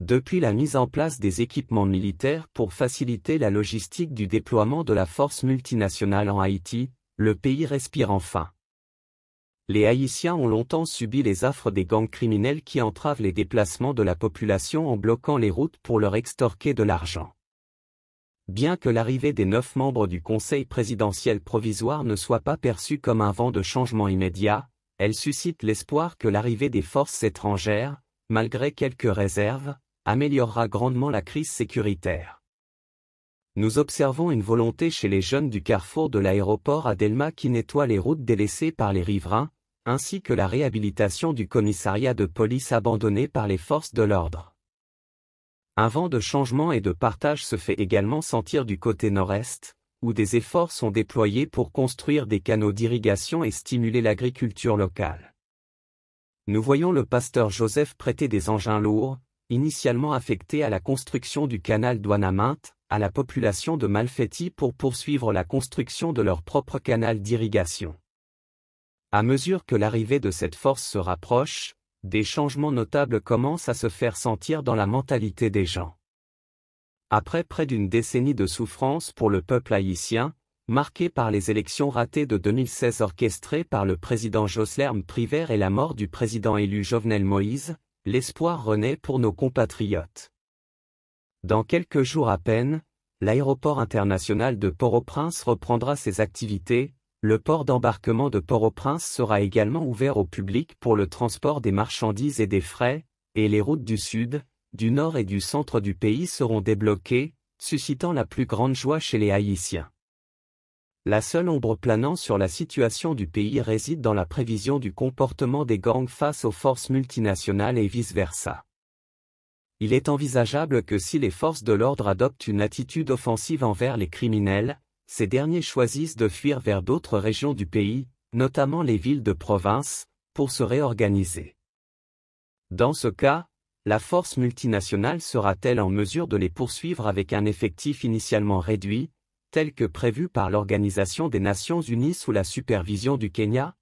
depuis la mise en place des équipements militaires pour faciliter la logistique du déploiement de la force multinationale en Haïti, le pays respire enfin. Les Haïtiens ont longtemps subi les affres des gangs criminels qui entravent les déplacements de la population en bloquant les routes pour leur extorquer de l'argent. Bien que l'arrivée des neuf membres du Conseil présidentiel provisoire ne soit pas perçue comme un vent de changement immédiat, elle suscite l'espoir que l'arrivée des forces étrangères, malgré quelques réserves, améliorera grandement la crise sécuritaire. Nous observons une volonté chez les jeunes du carrefour de l'aéroport à Delma qui nettoie les routes délaissées par les riverains, ainsi que la réhabilitation du commissariat de police abandonné par les forces de l'ordre. Un vent de changement et de partage se fait également sentir du côté nord-est, où des efforts sont déployés pour construire des canaux d'irrigation et stimuler l'agriculture locale. Nous voyons le pasteur Joseph prêter des engins lourds, initialement affectés à la construction du canal Douanamint, à la population de Malfeti pour poursuivre la construction de leur propre canal d'irrigation. À mesure que l'arrivée de cette force se rapproche, des changements notables commencent à se faire sentir dans la mentalité des gens. Après près d'une décennie de souffrance pour le peuple haïtien, marquée par les élections ratées de 2016 orchestrées par le président Joslerme Privert et la mort du président élu Jovenel Moïse, l'espoir renaît pour nos compatriotes. Dans quelques jours à peine, l'aéroport international de Port-au-Prince reprendra ses activités, le port d'embarquement de Port-au-Prince sera également ouvert au public pour le transport des marchandises et des frais, et les routes du sud, du nord et du centre du pays seront débloquées, suscitant la plus grande joie chez les Haïtiens. La seule ombre planant sur la situation du pays réside dans la prévision du comportement des gangs face aux forces multinationales et vice-versa. Il est envisageable que si les forces de l'ordre adoptent une attitude offensive envers les criminels, ces derniers choisissent de fuir vers d'autres régions du pays, notamment les villes de province, pour se réorganiser. Dans ce cas, la force multinationale sera-t-elle en mesure de les poursuivre avec un effectif initialement réduit, tel que prévue par l'Organisation des Nations Unies sous la supervision du Kenya,